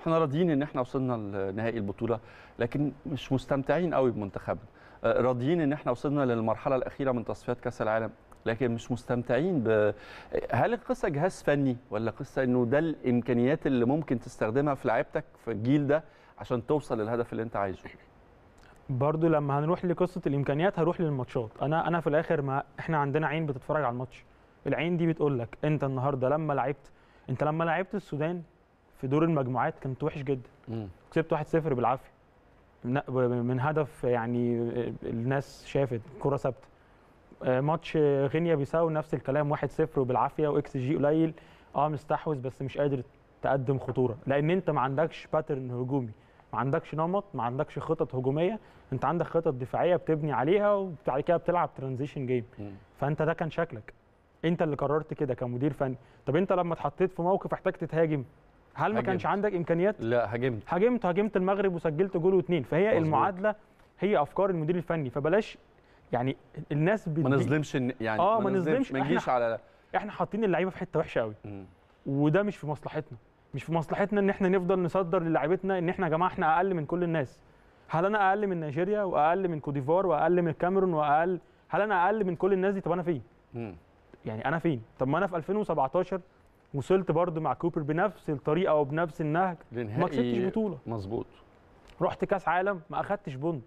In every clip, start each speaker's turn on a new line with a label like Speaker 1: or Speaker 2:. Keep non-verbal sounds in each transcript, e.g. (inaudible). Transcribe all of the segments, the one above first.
Speaker 1: احنا راضيين ان احنا وصلنا لنهائي البطوله لكن مش مستمتعين قوي بمنتخبنا آه، راضيين ان احنا وصلنا للمرحله الاخيره من تصفيات كاس العالم لكن مش مستمتعين ب... هل القصه جهاز فني ولا قصه انه ده الامكانيات اللي ممكن تستخدمها في لعيبتك في الجيل ده عشان توصل للهدف اللي انت عايزه
Speaker 2: برضو لما هنروح لقصه الامكانيات هروح للماتشات انا انا في الاخر ما احنا عندنا عين بتتفرج على الماتش العين دي بتقول لك انت النهارده لما لعبت انت لما لعبت السودان في دور المجموعات كنت وحش جدا كسبت 1-0 بالعافيه من هدف يعني الناس شافت كره ثابته آه، ماتش غينيا بيساو نفس الكلام 1-0 وبالعافيه واكس جي قليل اه مستحوذ بس مش قادر تقدم خطوره لان انت ما عندكش باترن هجومي ما عندكش نمط ما عندكش خطط هجوميه انت عندك خطط دفاعيه بتبني عليها وبعد كده بتلعب ترانزيشن جيم فانت ده كان شكلك انت اللي قررت كده كمدير فني طب انت لما اتحطيت في موقف احتاج تتهاجم هل ما هجمت. كانش عندك امكانيات لا هاجمت هاجمت هاجمت المغرب وسجلت جول واثنين فهي مزبوط. المعادله هي افكار المدير الفني فبلاش يعني الناس بت... ما نظلمش يعني اه ما نظلمش ما نجيش على احنا حاطين اللعيبه في حته وحشه قوي وده مش في مصلحتنا مش في مصلحتنا ان احنا نفضل نصدر للاعيبتنا ان احنا يا جماعه احنا اقل من كل الناس هل انا اقل من نيجيريا واقل من كوديفوار واقل من الكاميرون واقل هل انا اقل من كل الناس دي طب انا فين يعني انا فين طب ما انا في 2017 وصلت برضو مع كوبر بنفس الطريقه وبنفس النهج ما كسبتش بطوله مظبوط رحت كاس عالم ما اخدتش بوند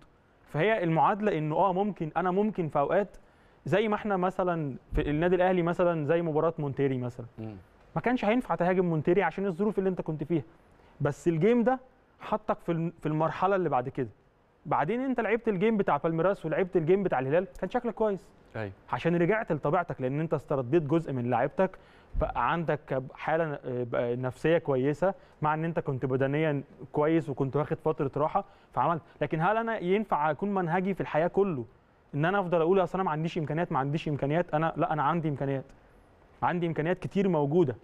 Speaker 2: فهي المعادله انه اه ممكن انا ممكن في اوقات زي ما احنا مثلا في النادي الاهلي مثلا زي مباراه مونتيري مثلا ما كانش هينفع تهاجم مونتيري عشان الظروف اللي انت كنت فيها بس الجيم ده حطك في المرحله اللي بعد كده بعدين انت لعبت الجيم بتاع بالميراس ولعبت الجيم بتاع الهلال كان شكلك كويس أيوة. عشان رجعت لطبيعتك لان انت استرديت جزء من لعيبتك بقى عندك حاله آه، نفسيه كويسه مع ان انت كنت بدنيا كويس وكنت واخد فتره راحه فعملت لكن هل انا ينفع اكون منهجي في الحياه كله ان انا افضل اقول اصل انا ما عنديش امكانيات ما عنديش امكانيات انا لا انا عندي امكانيات عندي امكانيات كتير موجوده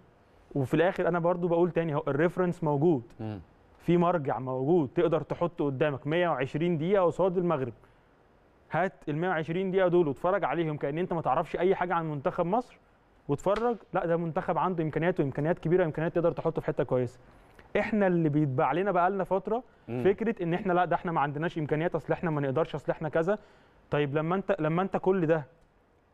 Speaker 2: وفي الاخر انا برضو بقول تاني هو الريفرنس موجود م. في مرجع موجود تقدر تحط قدامك 120 دقيقه قصاد المغرب هات ال 120 دقيقه دول واتفرج عليهم كان انت ما تعرفش اي حاجه عن منتخب مصر واتفرج لا ده منتخب عنده امكانيات وامكانيات كبيره امكانيات تقدر تحطه في حته كويسه احنا اللي بيتباع لنا بقى لنا فتره مم. فكره ان احنا لا ده احنا ما عندناش امكانيات اصل احنا ما نقدرش اصل احنا كذا طيب لما انت لما انت كل ده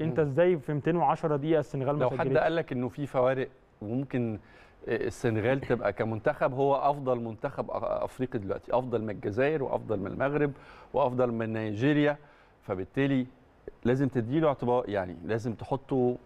Speaker 2: انت ازاي في 210 دقيقه السنغال لو حد قال
Speaker 1: لك انه في فوارق وممكن السنغال تبقى كمنتخب هو افضل منتخب افريقي دلوقتي افضل من الجزائر وافضل من المغرب وافضل من نيجيريا فبالتالي لازم تديله اعتبار يعني لازم تحطه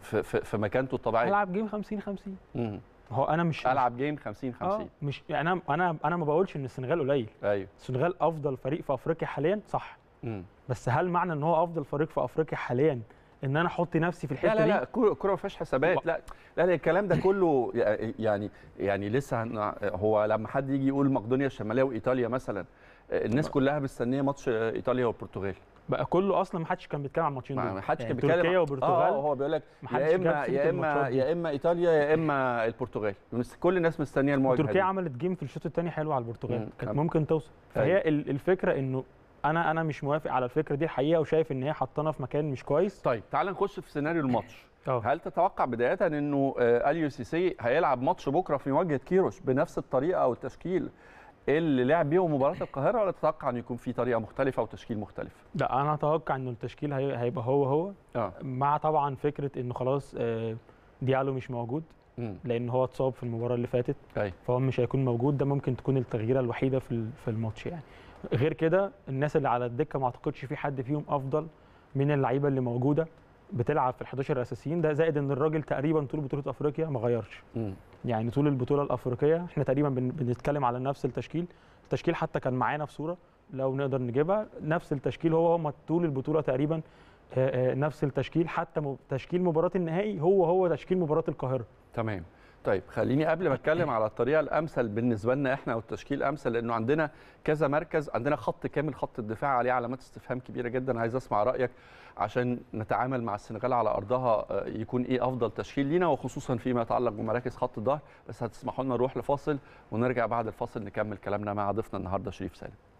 Speaker 2: في, في, في مكانته الطبيعيه العب جيم 50 50 امم هو انا مش العب جيم 50 50 مش يعني انا انا انا ما بقولش ان السنغال قليل ايوه السنغال افضل فريق في افريقيا حاليا صح مم. بس هل معنى ان هو افضل فريق في افريقيا حاليا ان انا احط نفسي في الحته دي لا لا لا
Speaker 1: الكوره ما فيهاش حسابات لا لا الكلام ده كله (laughs) يعني يعني لسه هو لما حد يجي يقول مقدونيا الشماليه وايطاليا مثلا الناس كلها مستنيه ماتش ايطاليا والبرتغال بقى كله اصلا ما حدش كان بيتكلم عن الماتشين دول ما حدش كان يعني بيتكلم تركيا وبرتغال اه هو بيقول لك يا اما يا اما يا اما ايطاليا يا اما البرتغال كل الناس مستنيه المواجهه تركيا عملت
Speaker 2: جيم في الشوط الثاني حلو على البرتغال كانت ممكن توصل فهي أيوه. الفكره انه انا انا مش موافق على الفكره دي الحقيقه وشايف ان هي حطانا في مكان مش كويس طيب تعال نخش في سيناريو الماتش
Speaker 1: أوه. هل تتوقع بدايه انه آه، اليو سي سي هيلعب ماتش بكره في مواجهه كيروش بنفس الطريقه او التشكيل اللي لعب بيهم مباراه القاهره ولا تتوقع ان يكون في طريقه مختلفه وتشكيل مختلف؟
Speaker 2: لا انا اتوقع انه التشكيل هيبقى هو هو أوه. مع طبعا فكره انه خلاص آه، ديالو مش موجود مم. لان هو اتصاب في المباراه اللي فاتت أي. فهو مش هيكون موجود ده ممكن تكون التغييره الوحيده في في الماتش يعني غير كده الناس اللي على الدكه ما اعتقدش في حد فيهم افضل من اللعيبه اللي موجوده بتلعب في ال 11 الاساسيين ده زائد ان الراجل تقريبا طول بطوله افريقيا ما غيرش يعني طول البطوله الافريقيه احنا تقريبا بنتكلم على نفس التشكيل التشكيل حتى كان معانا في صوره لو نقدر نجيبها نفس التشكيل هو هو طول البطوله تقريبا آه، آه، نفس التشكيل حتى تشكيل مباراه النهائي هو هو تشكيل مباراه القاهره
Speaker 1: تمام طيب خليني قبل ما اتكلم على الطريقه الامثل بالنسبه لنا احنا او التشكيل الامثل لانه عندنا كذا مركز عندنا خط كامل خط الدفاع عليه علامات استفهام كبيره جدا عايز اسمع رايك عشان نتعامل مع السنغال على ارضها آه، يكون ايه افضل تشكيل لينا وخصوصا فيما يتعلق بمراكز خط الظهر بس هتسمحوا لنا نروح لفاصل ونرجع بعد الفاصل نكمل كلامنا مع ضيفنا النهارده شريف سالم